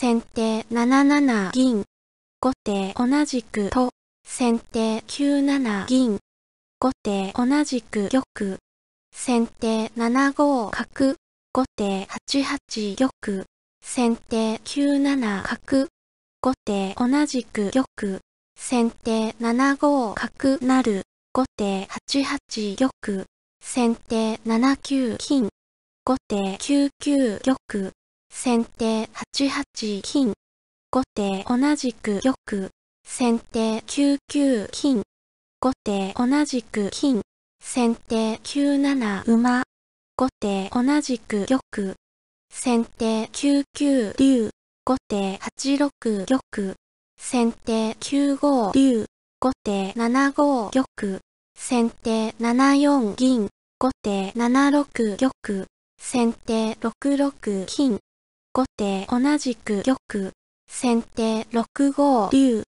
先手7七銀。後手同じくと。先手9七銀。後手同じく玉。先手7五角。後手8八玉。先手9七角。後手同じく玉。先手7五角成。後手8八玉。先手7九金。後手9九玉。先手8八金。後手同じく玉。先手9九金。後手同じく金。先手9七馬。後手同じく玉。先手9九竜。後手8六玉。先手9五竜。後手7五玉。先手7四銀。後手7六玉。先手6六金。後手同じく玉、先手6五竜。